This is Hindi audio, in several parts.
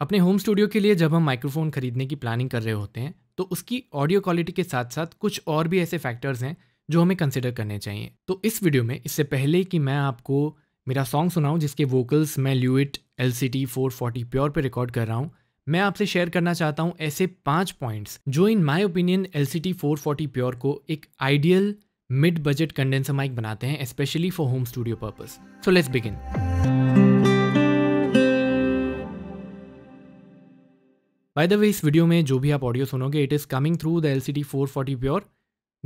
अपने होम स्टूडियो के लिए जब हम माइक्रोफोन खरीदने की प्लानिंग कर रहे होते हैं तो उसकी ऑडियो क्वालिटी के साथ साथ कुछ और भी ऐसे फैक्टर्स हैं जो हमें कंसिडर करने चाहिए तो इस वीडियो में इससे पहले कि मैं आपको मेरा सॉन्ग सुनाऊँ जिसके वोकल्स मैं Lewitt L C T four forty pure पर रिकॉर्ड कर रहा हूँ मैं आपसे शेयर करना चाहता हूँ ऐसे पाँच पॉइंट्स जो in my opinion L C T four forty pure को एक ideal mid budget condenser mic बनाते हैं specially for home studio purpose so let's begin by the way इस वीडियो में जो भी आप ऑडियो सुनोगे it is coming through the L C D four forty pure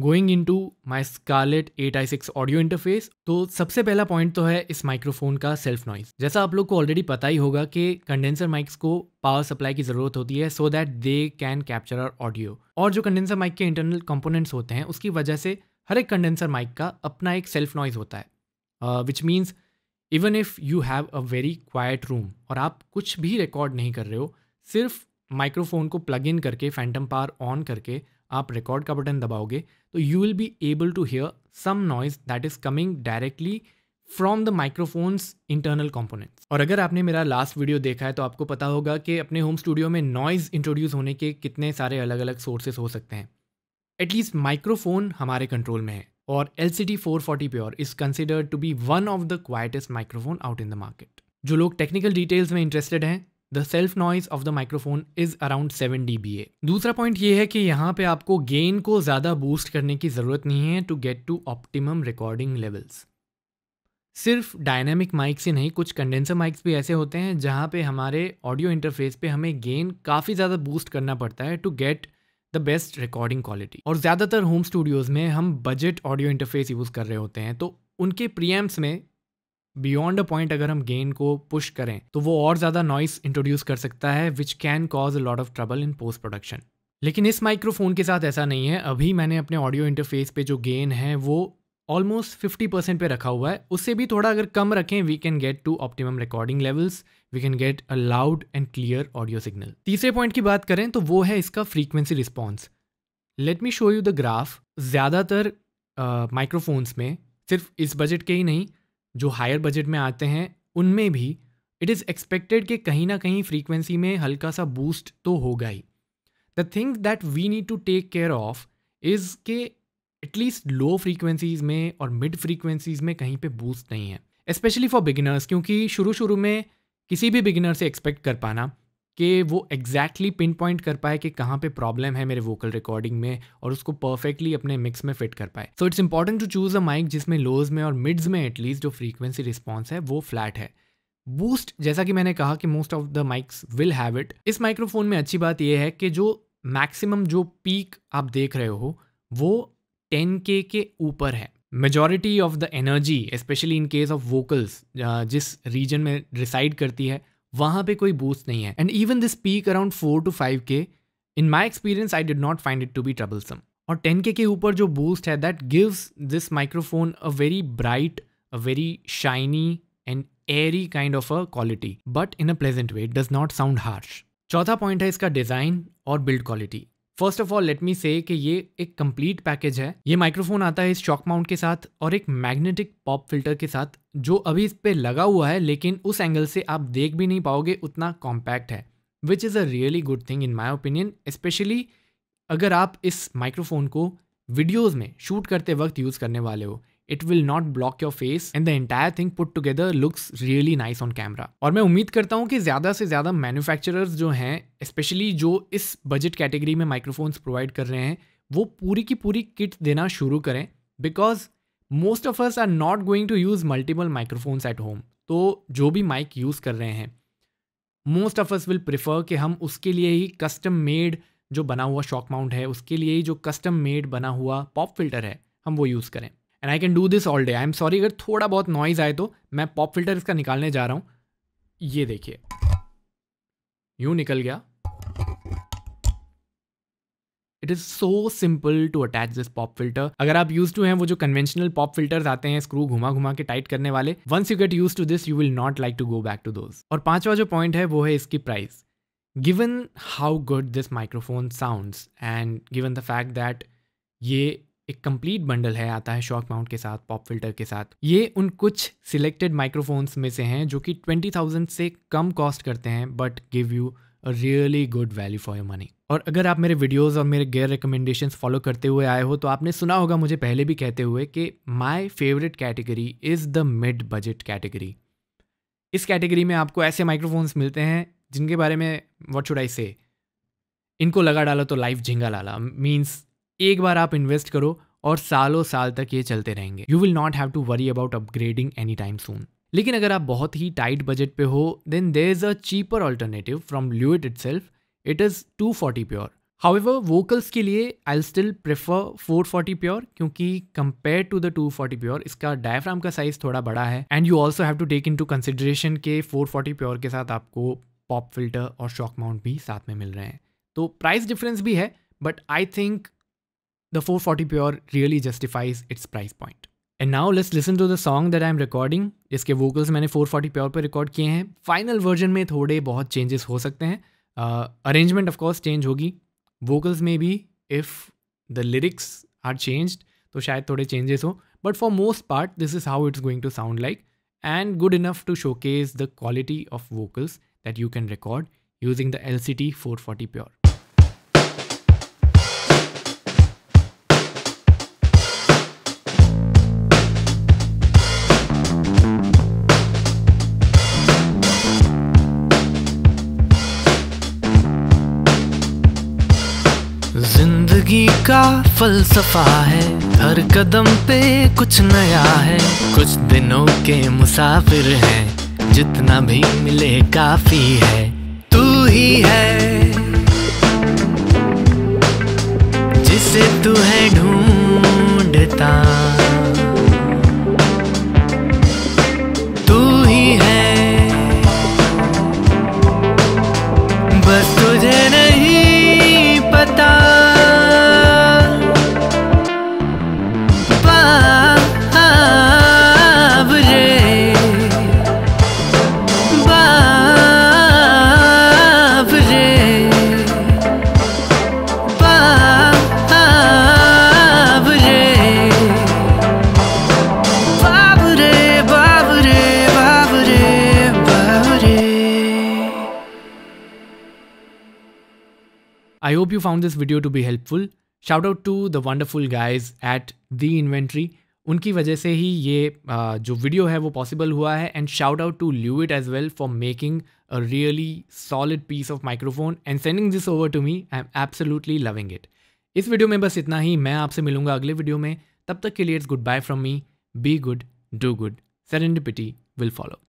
going into my Scarlett eight I six audio interface तो सबसे पहला पॉइंट तो है इस माइक्रोफोन का सेल्फ नॉइज जैसा आप लोग को ऑलरेडी पता ही होगा कि कंडेंसर माइक्स को पावर सप्लाई की ज़रूरत होती है so that they can capture our audio और जो कंडेंसर माइक के इंटरनल कंपोनेंट्स होते हैं उसकी वजह से हर एक कंडेंसर माइक का अपना एक सेल्फ नॉइज होता है which means even if you have a very quiet room और आप कुछ भी रिकॉर्ड नहीं कर रहे हो सिर्फ माइक्रोफोन को प्लग इन करके फैंटम पार ऑन करके आप रिकॉर्ड का बटन दबाओगे तो you will be able to hear some noise that is coming directly from the microphone's internal components और अगर आपने मेरा लास्ट वीडियो देखा है तो आपको पता होगा कि अपने होम स्टूडियो में नॉइज़ इंट्रोड्यूस होने के कितने सारे अलग अलग सोर्सेस हो सकते हैं एटलीस्ट माइक्रोफोन हमारे कंट्रोल में है और L C T four forty pure is considered to be one of the quietest microphone out in the market जो लोग टेक्निकल डिटेल्स में इंटरेस्टेड हैं the self noise of the microphone is around seven D दूसरा पॉइंट ये है कि यहाँ पे आपको गेन को ज़्यादा बूस्ट करने की ज़रूरत नहीं है to get to optimum recording levels सिर्फ डायनेमिक माइक से नहीं कुछ कंडेंसर माइक्स भी ऐसे होते हैं जहाँ पे हमारे ऑडियो इंटरफेस पे हमें गेन काफ़ी ज़्यादा बूस्ट करना पड़ता है to get the best recording quality और ज़्यादातर होम स्टूडियोज़ में हम बजट ऑडियो इंटरफेस यूज़ कर रहे होते हैं तो उनके प्रीएम्स में बियॉन्ड अ पॉइंट अगर हम गेन को पुश करें तो वो और ज़्यादा नॉइस इंट्रोड्यूस कर सकता है which can cause a lot of trouble in post production लेकिन इस माइक्रोफोन के साथ ऐसा नहीं है अभी मैंने अपने ऑडियो इंटरफेस पे जो गेन है वो ऑलमोस्ट फिफ्टी परसेंट पे रखा हुआ है उससे भी थोड़ा अगर कम रखें we can get to optimum recording levels we can get a loud and clear audio signal तीसरे पॉइंट की बात करें तो वो है इसका frequency response let me show you the graph ज़्यादातर माइक्रोफोन्स में सिर्फ इस बजट के ही नहीं जो हायर बजट में आते हैं उनमें भी इट इज़ एक्सपेक्टेड कि कहीं ना कहीं फ्रीक्वेंसी में हल्का सा बूस्ट तो होगा ही the thing that we need to take care of is के एटलीस्ट लो फ्रीक्वेंसीज़ में और मिड फ्रीक्वेंसीज़ में कहीं पे बूस्ट नहीं है स्पेशली फॉर बिगिनर्स क्योंकि शुरू शुरू में किसी भी बिगिनर से एक्सपेक्ट कर पाना कि वो एग्जैक्टली पिन पॉइंट कर पाए कि कहाँ पे प्रॉब्लम है मेरे वोकल रिकॉर्डिंग में और उसको परफेक्टली अपने मिक्स में फिट कर पाए so it's important to choose a mic जिसमें लोज में और मिड्स में एटलीस्ट जो फ्रीक्वेंसी रिस्पॉन्स है वो फ्लैट है बूस्ट जैसा कि मैंने कहा कि most of the mics will have it इस माइक्रोफोन में अच्छी बात यह है कि जो मैक्सिमम जो पीक आप देख रहे हो वो टेन के ऊपर है majority of the energy specially in case of vocals जिस रीजन में रिसाइड करती है वहां पे कोई बूस्ट नहीं है and even this peak around four to five k in my experience I did not find it to be troublesome और टेन के के ऊपर जो बूस्ट है that gives this microphone a very bright a very shiny and airy kind of a quality but in a pleasant way it does not sound harsh चौथा पॉइंट है इसका डिज़ाइन और build quality first of all let me say कि ये एक कंप्लीट पैकेज है ये माइक्रोफोन आता है इस शॉक माउंट के साथ और एक मैग्नेटिक पॉप फिल्टर के साथ जो अभी इस पर लगा हुआ है लेकिन उस एंगल से आप देख भी नहीं पाओगे उतना कॉम्पैक्ट है which is a really good thing in my opinion specially अगर आप इस माइक्रोफोन को वीडियोज़ में शूट करते वक्त यूज़ करने वाले हो it will not block your face and the entire thing put together looks really nice on camera और मैं उम्मीद करता हूँ कि ज़्यादा से ज़्यादा मैन्युफैक्चरर्स जो हैं स्पेशली जो इस बजट कैटेगरी में माइक्रोफोन्स प्रोवाइड कर रहे हैं वो पूरी की पूरी किट देना शुरू करें because most of us are not going to use multiple microphones at home तो जो भी माइक यूज़ कर रहे हैं most of us will prefer कि हम उसके लिए ही कस्टम मेड जो बना हुआ शॉक माउंट है उसके लिए ही जो कस्टम मेड बना हुआ पॉप फिल्टर है हम वो यूज़ करें and I can do this all day I am sorry अगर थोड़ा बहुत नॉइज़ आए तो मैं पॉप फिल्टर इसका निकालने जा रहा हूँ ये देखिए यू निकल गया it is so simple to attach this pop filter अगर आप यूज टू हैं वो जो कन्वेंशनल पॉप फिल्टर आते हैं स्क्रू घुमा घुमा के टाइट करने वाले once you get used to this you will not like to go back to those और पांचवा जो पॉइंट है वो है इसकी price given how good this microphone sound and given the fact that ये एक कंप्लीट बंडल है आता है शॉक माउंट के साथ पॉप फिल्टर के साथ ये उन कुछ सिलेक्टेड माइक्रोफोन्स में से हैं जो कि ट्वेंटी थाउजेंड से कम कॉस्ट करते हैं but give you a really good value for your money और अगर आप मेरे वीडियोस और मेरे गेयर रिकमेंडेशन फॉलो करते हुए आए हो तो आपने सुना होगा मुझे पहले भी कहते हुए कि my favourite category is the mid budget category इस कैटेगरी में आपको ऐसे माइक्रोफोन्स मिलते हैं जिनके बारे में वॉट शुड आई से इनको लगा डाला तो लाइफ झिंगा लाला मीन्स एक बार आप इन्वेस्ट करो और सालों साल तक ये चलते रहेंगे you will not have to worry about upgrading any time soon लेकिन अगर आप बहुत ही टाइट बजट पे हो then there is a cheaper alternative from Lewitt itself it is two forty pure however vocals के लिए I still prefer four forty pure क्योंकि compare to the two forty pure इसका डायफ्राम का साइज थोड़ा बड़ा है and you also have to take in to consideration के फोर फोर्टी प्योर के साथ आपको पॉप फिल्टर और शॉक माउंट भी साथ में मिल रहे हैं तो प्राइस डिफरेंस भी है but I think the 440 Pure really justifies its price point. And now let's listen to the song that I am recording इसके वोकल्स मैंने 440 प्योर पर रिकॉर्ड किए हैं फाइनल वर्जन में थोड़े बहुत चेंजेस हो सकते हैं अरेंजमेंट ऑफ कोर्स चेंज होगी वोकल्स में भी if the lyrics are changed तो शायद थोड़े चेंजेस हो but for most part this is how it's going to sound like and good enough to showcase the quality of vocals that you can record using the L C T four forty pure जिंदगी का फलसफा है हर कदम पे कुछ नया है कुछ दिनों के मुसाफिर हैं जितना भी मिले काफी है तू ही है जिसे तू है ढूंढता I hope you found this video to be helpful. Shout out to the wonderful guys at The Inventory. उनकी वजह से ही ये जो वीडियो है वो पॉसिबल हुआ है and shout out to Lewitt as well for making a really solid piece of microphone and sending this over to me I am absolutely loving it इस वीडियो में बस इतना ही मैं आपसे मिलूंगा अगले वीडियो में तब तक के लिए it's goodbye from me be good do good serendipity will follow